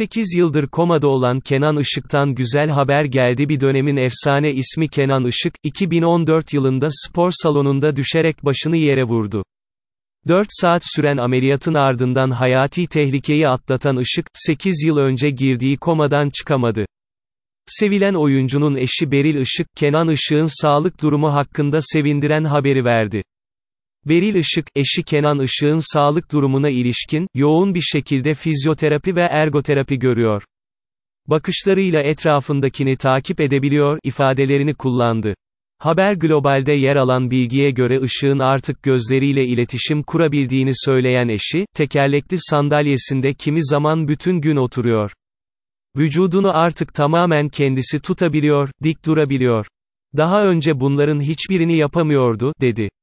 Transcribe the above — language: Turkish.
8 yıldır komada olan Kenan Işık'tan güzel haber geldi bir dönemin efsane ismi Kenan Işık, 2014 yılında spor salonunda düşerek başını yere vurdu. 4 saat süren ameliyatın ardından hayati tehlikeyi atlatan Işık, 8 yıl önce girdiği komadan çıkamadı. Sevilen oyuncunun eşi Beril Işık, Kenan Işık'ın sağlık durumu hakkında sevindiren haberi verdi. Beril Işık, eşi Kenan Işık'ın sağlık durumuna ilişkin, yoğun bir şekilde fizyoterapi ve ergoterapi görüyor. Bakışlarıyla etrafındakini takip edebiliyor, ifadelerini kullandı. Haber Global'de yer alan bilgiye göre ışığın artık gözleriyle iletişim kurabildiğini söyleyen eşi, tekerlekli sandalyesinde kimi zaman bütün gün oturuyor. Vücudunu artık tamamen kendisi tutabiliyor, dik durabiliyor. Daha önce bunların hiçbirini yapamıyordu, dedi.